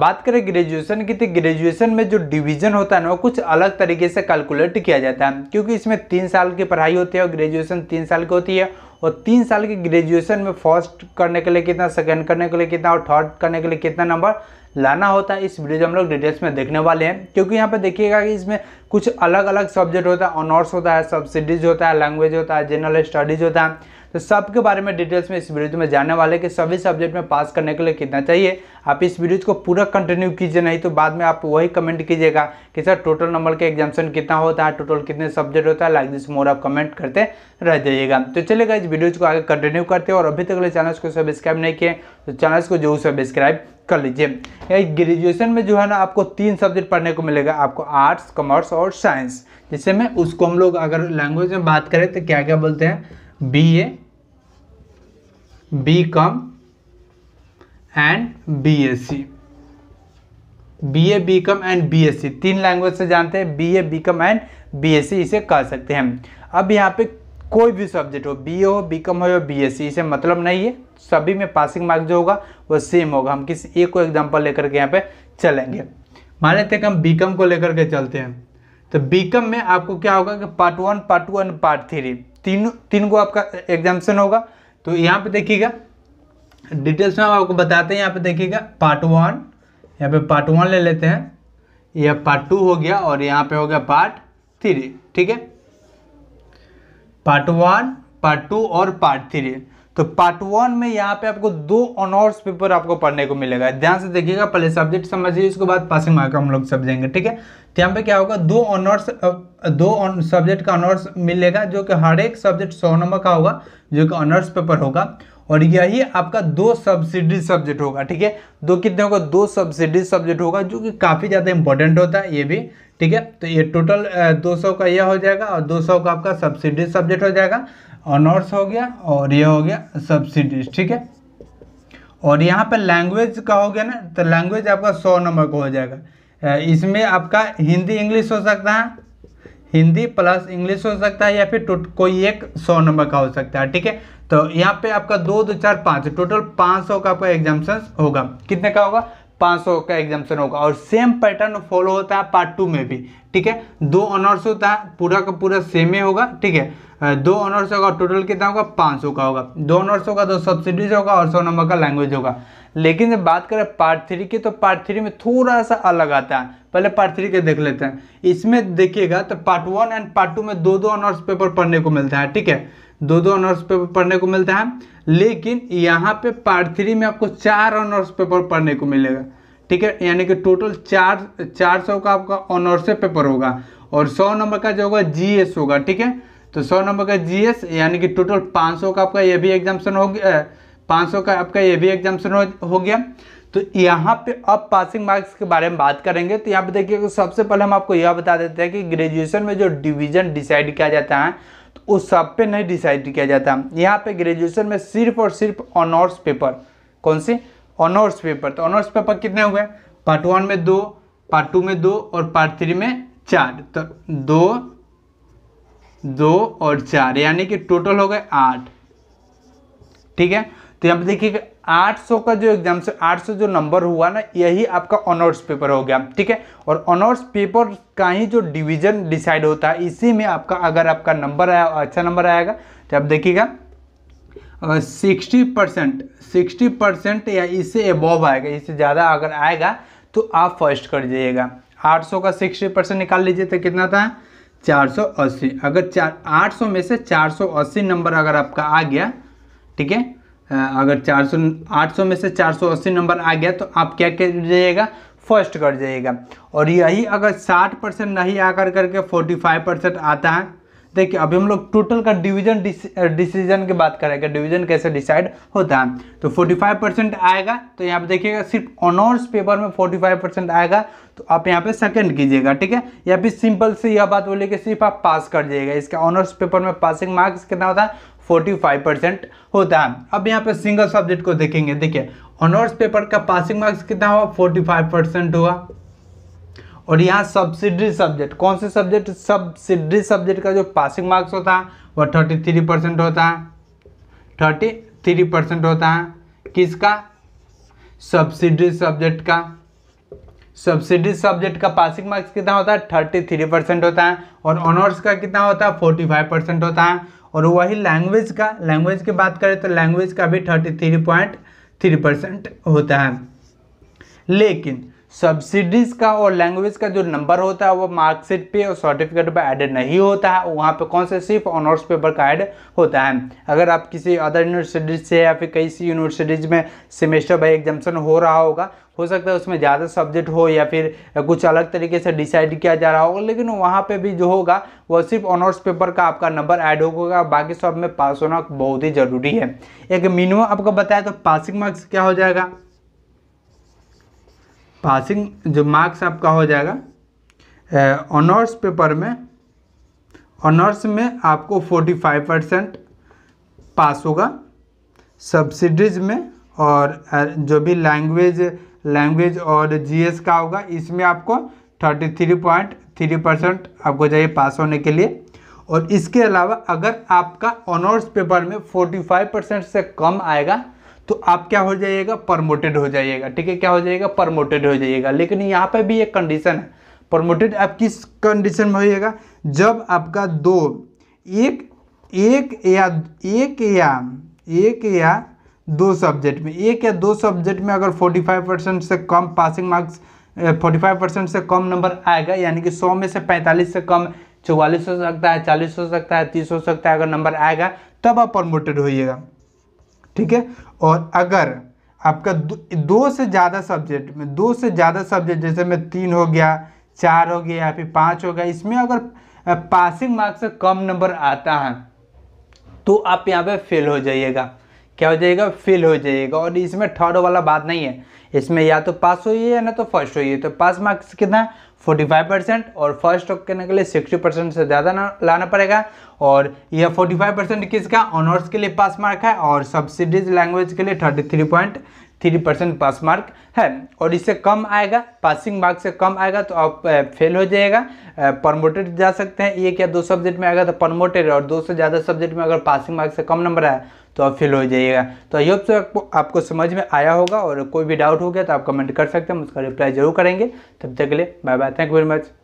बात करें ग्रेजुएशन की तो ग्रेजुएशन में जो डिवीजन होता है ना वो कुछ अलग तरीके से कैलकुलेट किया जाता है क्योंकि इसमें तीन साल की पढ़ाई होती है और ग्रेजुएशन तीन साल की होती है और तीन साल की ग्रेजुएशन में फर्स्ट करने के लिए कितना सेकंड करने के लिए कितना और थर्ड करने के लिए कितना नंबर लाना होता है इस वीडियो हम लोग डिटेल्स में देखने वाले हैं क्योंकि यहाँ पर देखिएगा कि इसमें कुछ अलग अलग सब्जेक्ट होता है ऑनर्स होता है सब्सिडीज होता है लैंग्वेज होता है जनरल स्टडीज होता है तो सबके बारे में डिटेल्स में इस वीडियो तो में जानने वाले कि सभी सब्जेक्ट में पास करने के लिए कितना चाहिए आप इस वीडियो को पूरा कंटिन्यू कीजिए नहीं तो बाद में आप वही कमेंट कीजिएगा कि सर टोटल नंबर के एग्जामेशन कितना होता है टोटल कितने सब्जेक्ट होता है लाइक दिस मोर आप कमेंट करते रह जाइएगा तो चलेगा इस वीडियो को आगे कंटिन्यू करते और अभी तक तो चैनल को सब्सक्राइब नहीं किए तो चैनल को जरूर सब्सक्राइब कर लीजिए यही ग्रेजुएशन में जो है ना आपको तीन सब्जेक्ट पढ़ने को मिलेगा आपको आर्ट्स कॉमर्स और साइंस जिससे में उसको हम लोग अगर लैंग्वेज में बात करें तो क्या क्या बोलते हैं B A com and B S C A B com and B S C तीन लैंग्वेज से जानते हैं B A B com and B S C इसे कह सकते हैं अब यहाँ पे कोई भी सब्जेक्ट हो बी हो बी कॉम हो या बी एस सी इसे मतलब नहीं है सभी में पासिंग मार्क्स जो होगा वो सेम होगा हम किसी एक को एग्जाम्पल लेकर के यहाँ पे चलेंगे मान लेते हैं कि हम बी कॉम को लेकर के चलते हैं तो बी कॉम में आपको क्या होगा कि part one part two and part three तीन तीन को आपका एग्जामेशन होगा तो यहाँ पे देखिएगा डिटेल्स में हम आपको बताते हैं यहाँ पे देखिएगा पार्ट वन यहाँ पे पार्ट वन ले लेते हैं यह पार्ट टू हो गया और यहाँ पे हो गया पार्ट थ्री ठीक है पार्ट वन पार्ट टू और पार्ट थ्री तो पार्ट वन में यहाँ पे आपको दो ऑनर्स पेपर आपको पढ़ने को मिलेगा ध्यान से देखिएगा पहले सब्जेक्ट समझिए उसके बाद पासिंग मार्क हम लोग समझेंगे ठीक है तो यहाँ पे क्या होगा दो ऑनर्स दो सब्जेक्ट का ऑनर्स मिलेगा जो कि हर एक सब्जेक्ट सौ नंबर का होगा जो कि ऑनर्स पेपर होगा और यही आपका दो सब्सिडी सब्जेक्ट होगा ठीक है दो कितने होगा दो सब्सिडी सब्जेक्ट होगा जो कि काफ़ी ज़्यादा इंपॉर्टेंट होता है ये भी ठीक है तो ये टोटल 200 का यह हो जाएगा और 200 का आपका सब्सिडी सब्जेक्ट हो जाएगा ऑनर्स हो गया और यह हो गया सब्सिडीज ठीक है और यहाँ पर लैंग्वेज का हो गया ना तो लैंग्वेज आपका सौ नंबर का हो जाएगा इसमें आपका हिंदी इंग्लिश हो सकता है हिंदी प्लस इंग्लिश हो सकता है या फिर कोई एक सौ नंबर का हो सकता है ठीक है तो यहाँ पे आपका दो दो चार पाँच टोटल पाँच सौ का आपका एग्जामेशन होगा कितने का होगा सौ का एग्जामेशन होगा और सेम पैटर्न फॉलो होता है पार्ट टू में भी ठीक है दो ऑनर्स होता है पूरा का पूरा सेम ही होगा ठीक है दो ऑनर्स होगा टोटल कितना होगा 500 का होगा दो ऑनर्स होगा दो तो सब्सिडीज होगा और सौ नंबर का लैंग्वेज होगा लेकिन जब बात करें पार्ट थ्री की तो पार्ट थ्री में थोड़ा सा अलग आता है पहले पार्ट थ्री के देख लेते हैं इसमें देखिएगा तो part one and part two में दो दो ऑनर्स पेपर पढ़ने को मिलता है ठीक है दो दो ऑनर्स पेपर पढ़ने को मिलता है लेकिन यहाँ पे पार्ट थ्री में आपको चार ऑनर्स पेपर पढ़ने को मिलेगा ठीक है यानी कि टोटल चार चार सौ का आपका ऑनर्स पेपर होगा और सौ नंबर का जो होगा जी होगा ठीक है तो सौ नंबर का जी यानी कि टोटल पाँच का आपका यह भी एग्जामेशन गया 500 का आपका ये भी एग्जामेशन हो गया तो यहाँ पे अब पासिंग मार्क्स के बारे में बात करेंगे तो यहाँ पे देखिए सबसे पहले हम आपको यह बता देते हैं कि ग्रेजुएशन में जो डिवीजन डिसाइड किया जाता है तो उस सब पे नहीं डिसाइड किया जाता यहाँ पे ग्रेजुएशन में सिर्फ और सिर्फ ऑनर्स पेपर कौन सी ऑनर्स पेपर तो ऑनर्स पेपर कितने हुए पार्ट वन में दो पार्ट टू में दो और पार्ट थ्री में चार तो दो दो और चार यानी कि टोटल हो गए आठ ठीक है तो यहाँ पे देखिए आठ सौ का जो एग्जाम से आठ सौ जो नंबर हुआ ना यही आपका ऑनर्स पेपर हो गया ठीक है और ऑनर्स पेपर का ही जो डिवीजन डिसाइड होता है इसी में आपका अगर आपका नंबर आया अच्छा नंबर आएगा तो आप देखिएगा सिक्सटी परसेंट सिक्सटी परसेंट या इससे एबॉव आएगा इससे ज़्यादा अगर आएगा तो आप फर्स्ट कर जाइएगा आठ सौ का सिक्सटी परसेंट निकाल लीजिए तो कितना था चार सौ अस्सी अगर चार आठ सौ में से चार सौ अस्सी नंबर अगर आपका आ गया ठीक है अगर 400 800 में से 480 नंबर आ गया तो आप क्या कर जाइएगा फर्स्ट कर जाइएगा और यही अगर 60 परसेंट नहीं आकर करके 45 परसेंट आता है देखिए अभी हम लोग टोटल का डिवीजन डिसीजन की बात करेंगे डिवीजन कैसे डिसाइड होता है तो 45 परसेंट आएगा तो यहाँ पे देखिएगा सिर्फ ऑनर्स पेपर में 45 परसेंट आएगा तो आप यहाँ पे सेकंड कीजिएगा ठीक है या फिर सिंपल से यह बात बोलिए कि सिर्फ आप पास कर जाइएगा इसका ऑनर्स पेपर में पासिंग मार्क्स कितना होता है 45 होता है अब यहाँ पे सिंगल सब्जेक्ट को देखेंगे देखिए ऑनर्स पेपर का पासिंग मार्क्स कितना हुआ 45 हुआ और यहाँ सब्सिडरी सब्जेक्ट कौन से सब्जेक्ट सब्सिडरी सब्जेक्ट का जो पासिंग मार्क्स होता है वह थर्टी थ्री परसेंट होता है थर्टी थ्री परसेंट होता है किसका सब्सिडरी सब्जेक्ट का सब्सिडी सब्जेक्ट का पासिंग मार्क्स कितना होता है थर्टी थ्री परसेंट होता है और ऑनर्स का कितना होता है फोर्टी फाइव परसेंट होता है और वही लैंग्वेज का लैंग्वेज की बात करें तो लैंग्वेज का भी thirty three point three percent होता है लेकिन सब्सिडीज़ का और लैंग्वेज का जो नंबर होता है वो मार्कशीट पे और सर्टिफिकेट पे ऐड नहीं होता है वहाँ पे कौन से सिर्फ ऑनर्स पेपर का ऐड होता है अगर आप किसी अदर यूनिवर्सिटीज से या फिर कई सी यूनिवर्सिटीज में सेमेस्टर बाई एग्जामेशन हो रहा होगा हो सकता है उसमें ज़्यादा सब्जेक्ट हो या फिर कुछ अलग तरीके से डिसाइड किया जा रहा होगा लेकिन वहाँ पे भी जो होगा वो सिर्फ ऑनर्स पेपर का आपका नंबर ऐड होगा बाकी सब में पास होना बहुत ही ज़रूरी है एक मिनिमम आपको बताया तो पासिंग मार्क्स क्या हो जाएगा पासिंग जो मार्क्स आपका हो जाएगा ऑनर्स पेपर में ऑनर्स में आपको 45 परसेंट पास होगा सब्सिडीज में और जो भी लैंग्वेज लैंग्वेज और जीएस का होगा इसमें आपको 33.3 परसेंट आपको चाहिए पास होने के लिए और इसके अलावा अगर आपका ऑनर्स पेपर में 45 परसेंट से कम आएगा तो आप क्या हो जाइएगा प्रमोटेड हो जाइएगा ठीक है क्या हो जाएगा प्रमोटेड हो जाइएगा लेकिन यहाँ पर भी एक कंडीशन है प्रमोटेड आप किस कंडीशन में होइएगा जब आपका दो एक एक या एक या एक या दो सब्जेक्ट में एक या दो सब्जेक्ट में अगर 45 परसेंट से कम पासिंग मार्क्स 45 परसेंट से कम नंबर आएगा यानी कि 100 में से 45 से कम चौवालीस हो सकता है चालीस हो सकता है तीस हो सकता है अगर नंबर आएगा तब आप प्रमोटेड होइएगा ठीक है और अगर आपका दो से ज़्यादा सब्जेक्ट में दो से ज़्यादा सब्जेक्ट जैसे में तीन हो गया चार हो गया या फिर पाँच हो गया इसमें अगर पासिंग मार्क्स से कम नंबर आता है तो आप यहाँ पे फेल हो जाइएगा क्या हो जाएगा फेल हो जाइएगा और इसमें थर्ड वाला बात नहीं है इसमें या तो पास होइए या ना तो फर्स्ट होइए तो पास मार्क्स कितना है 45 परसेंट और फर्स्ट स्टॉक करने के लिए 60 परसेंट से ज़्यादा लाना पड़ेगा और यह 45 परसेंट किसका ऑनर्स के लिए पास मार्क है और सब्सिडीज लैंग्वेज के लिए 33.3 परसेंट पास मार्क है और इससे कम आएगा पासिंग मार्क से कम आएगा तो आप फेल हो जाएगा प्रमोटेड जा सकते हैं एक या दो सब्जेक्ट में आएगा तो प्रमोटेड और दो से ज़्यादा सब्जेक्ट में अगर पासिंग मार्क से कम नंबर आया तो आप फिल हो जाइएगा तो आई होप तो आपको आपको समझ में आया होगा और कोई भी डाउट हो गया तो आप कमेंट कर सकते हैं उसका रिप्लाई जरूर करेंगे तब तक के लिए bye bye thank you very much